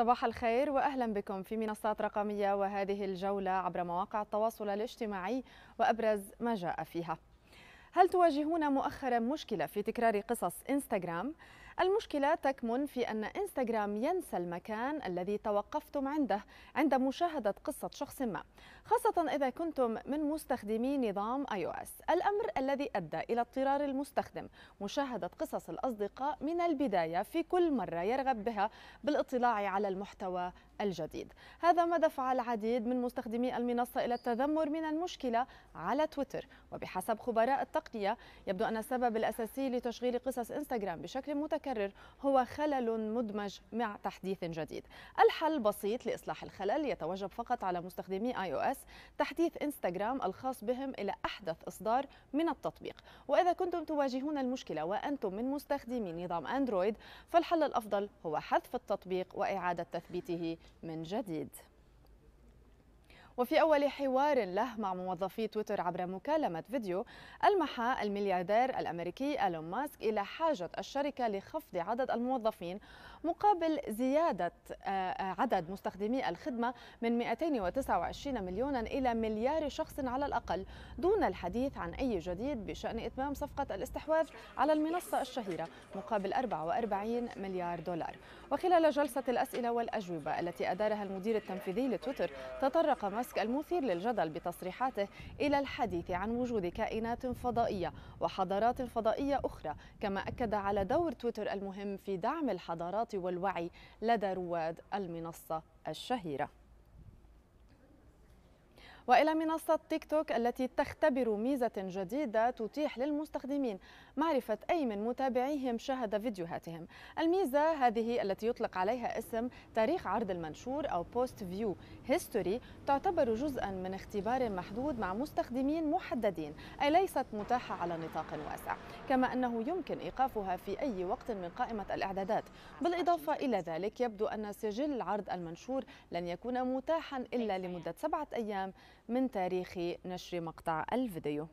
صباح الخير واهلا بكم في منصات رقميه وهذه الجوله عبر مواقع التواصل الاجتماعي وابرز ما جاء فيها. هل تواجهون مؤخرا مشكله في تكرار قصص انستغرام؟ المشكلة تكمن في أن إنستغرام ينسى المكان الذي توقفتم عنده عند مشاهدة قصة شخص ما خاصة إذا كنتم من مستخدمي نظام اي او اس الأمر الذي أدى إلى اضطرار المستخدم مشاهدة قصص الأصدقاء من البداية في كل مرة يرغب بها بالاطلاع على المحتوى الجديد هذا ما دفع العديد من مستخدمي المنصة إلى التذمر من المشكلة على تويتر وبحسب خبراء التقنية يبدو أن السبب الأساسي لتشغيل قصص إنستغرام بشكل متكرر هو خلل مدمج مع تحديث جديد الحل بسيط لإصلاح الخلل يتوجب فقط على مستخدمي آي أو إس تحديث إنستغرام الخاص بهم إلى أحدث إصدار من التطبيق وإذا كنتم تواجهون المشكلة وأنتم من مستخدمي نظام أندرويد فالحل الأفضل هو حذف التطبيق وإعادة تثبيته من جديد وفي أول حوار له مع موظفي تويتر عبر مكالمة فيديو ألمح الملياردير الأمريكي ألون ماسك إلى حاجة الشركة لخفض عدد الموظفين مقابل زيادة آه، آه، عدد مستخدمي الخدمة من 229 مليونا إلى مليار شخص على الأقل دون الحديث عن أي جديد بشأن إتمام صفقة الاستحواذ على المنصة الشهيرة مقابل 44 مليار دولار وخلال جلسة الأسئلة والأجوبة التي أدارها المدير التنفيذي لتويتر تطرق ماسك ماسك المثير للجدل بتصريحاته إلى الحديث عن وجود كائنات فضائية وحضارات فضائية أخرى كما أكد على دور تويتر المهم في دعم الحضارات والوعي لدى رواد المنصة الشهيرة والى منصه تيك توك التي تختبر ميزه جديده تتيح للمستخدمين معرفه اي من متابعيهم شاهد فيديوهاتهم. الميزه هذه التي يطلق عليها اسم تاريخ عرض المنشور او بوست فيو هيستوري تعتبر جزءا من اختبار محدود مع مستخدمين محددين اي ليست متاحه على نطاق واسع، كما انه يمكن ايقافها في اي وقت من قائمه الاعدادات. بالاضافه الى ذلك يبدو ان سجل عرض المنشور لن يكون متاحا الا لمده سبعه ايام من تاريخ نشر مقطع الفيديو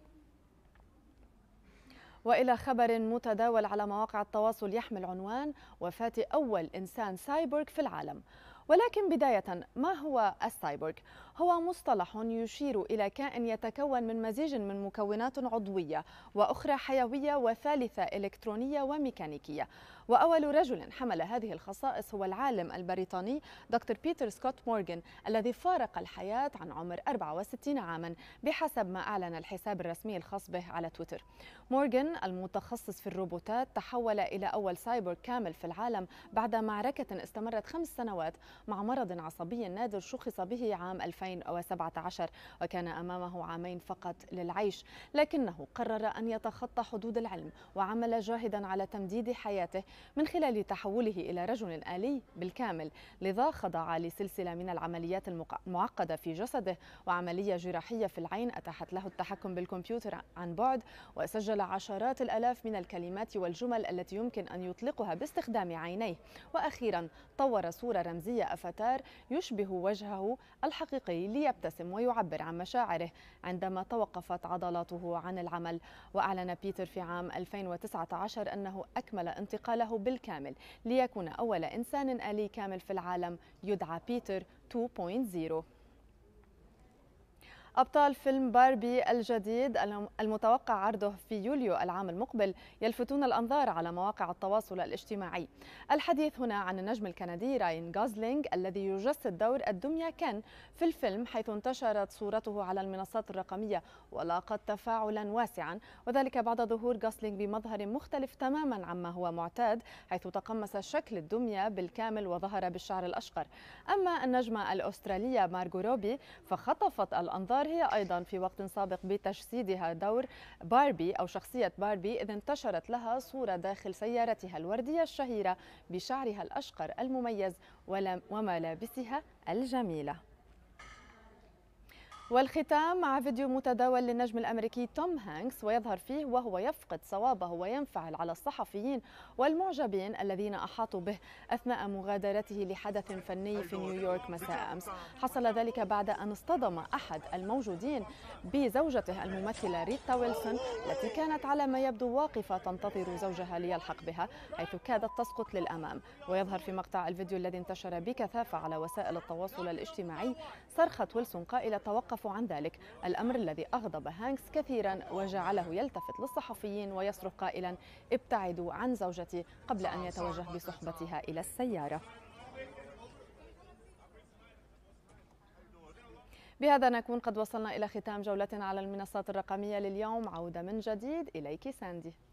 والى خبر متداول على مواقع التواصل يحمل عنوان وفاه اول انسان سايبورغ في العالم ولكن بدايه ما هو السايبورغ هو مصطلح يشير إلى كائن يتكون من مزيج من مكونات عضوية وأخرى حيوية وثالثة إلكترونية وميكانيكية وأول رجل حمل هذه الخصائص هو العالم البريطاني دكتور بيتر سكوت مورغان الذي فارق الحياة عن عمر 64 عاما بحسب ما أعلن الحساب الرسمي الخاص به على تويتر مورغان المتخصص في الروبوتات تحول إلى أول سايبر كامل في العالم بعد معركة استمرت خمس سنوات مع مرض عصبي نادر شخص به عام 2000 2017 وكان أمامه عامين فقط للعيش لكنه قرر أن يتخطى حدود العلم وعمل جاهدا على تمديد حياته من خلال تحوله إلى رجل آلي بالكامل لذا خضع لسلسلة من العمليات المعقدة في جسده وعملية جراحية في العين أتاحت له التحكم بالكمبيوتر عن بعد وسجل عشرات الألاف من الكلمات والجمل التي يمكن أن يطلقها باستخدام عينيه وأخيرا طور صورة رمزية أفاتار يشبه وجهه الحقيقي الدولي ليبتسم ويعبر عن مشاعره عندما توقفت عضلاته عن العمل وأعلن بيتر في عام 2019 أنه أكمل انتقاله بالكامل ليكون أول إنسان آلي كامل في العالم يدعى بيتر 2.0 أبطال فيلم باربي الجديد المتوقع عرضه في يوليو العام المقبل يلفتون الأنظار على مواقع التواصل الاجتماعي الحديث هنا عن النجم الكندي راين غوزلينج الذي يجسد دور الدمية كان في الفيلم حيث انتشرت صورته على المنصات الرقمية ولاقت تفاعلا واسعا وذلك بعد ظهور غوزلينج بمظهر مختلف تماما عما هو معتاد حيث تقمص شكل الدمية بالكامل وظهر بالشعر الأشقر أما النجمة الأسترالية مارغو روبي فخطفت الأنظار الأخبار هي أيضا في وقت سابق بتجسيدها دور باربي أو شخصية باربي إذ انتشرت لها صورة داخل سيارتها الوردية الشهيرة بشعرها الأشقر المميز وملابسها الجميلة والختام مع فيديو متداول للنجم الامريكي توم هانكس ويظهر فيه وهو يفقد صوابه وينفعل على الصحفيين والمعجبين الذين احاطوا به اثناء مغادرته لحدث فني في نيويورك مساء امس، حصل ذلك بعد ان اصطدم احد الموجودين بزوجته الممثله ريتا ويلسون التي كانت على ما يبدو واقفه تنتظر زوجها ليلحق بها حيث كادت تسقط للامام، ويظهر في مقطع الفيديو الذي انتشر بكثافه على وسائل التواصل الاجتماعي صرخه ويلسون قائله توقف يتوقف عن ذلك الأمر الذي أغضب هانكس كثيرا وجعله يلتفت للصحفيين ويصرخ قائلا ابتعدوا عن زوجتي قبل أن يتوجه بصحبتها إلى السيارة بهذا نكون قد وصلنا إلى ختام جولتنا على المنصات الرقمية لليوم عودة من جديد إليك ساندي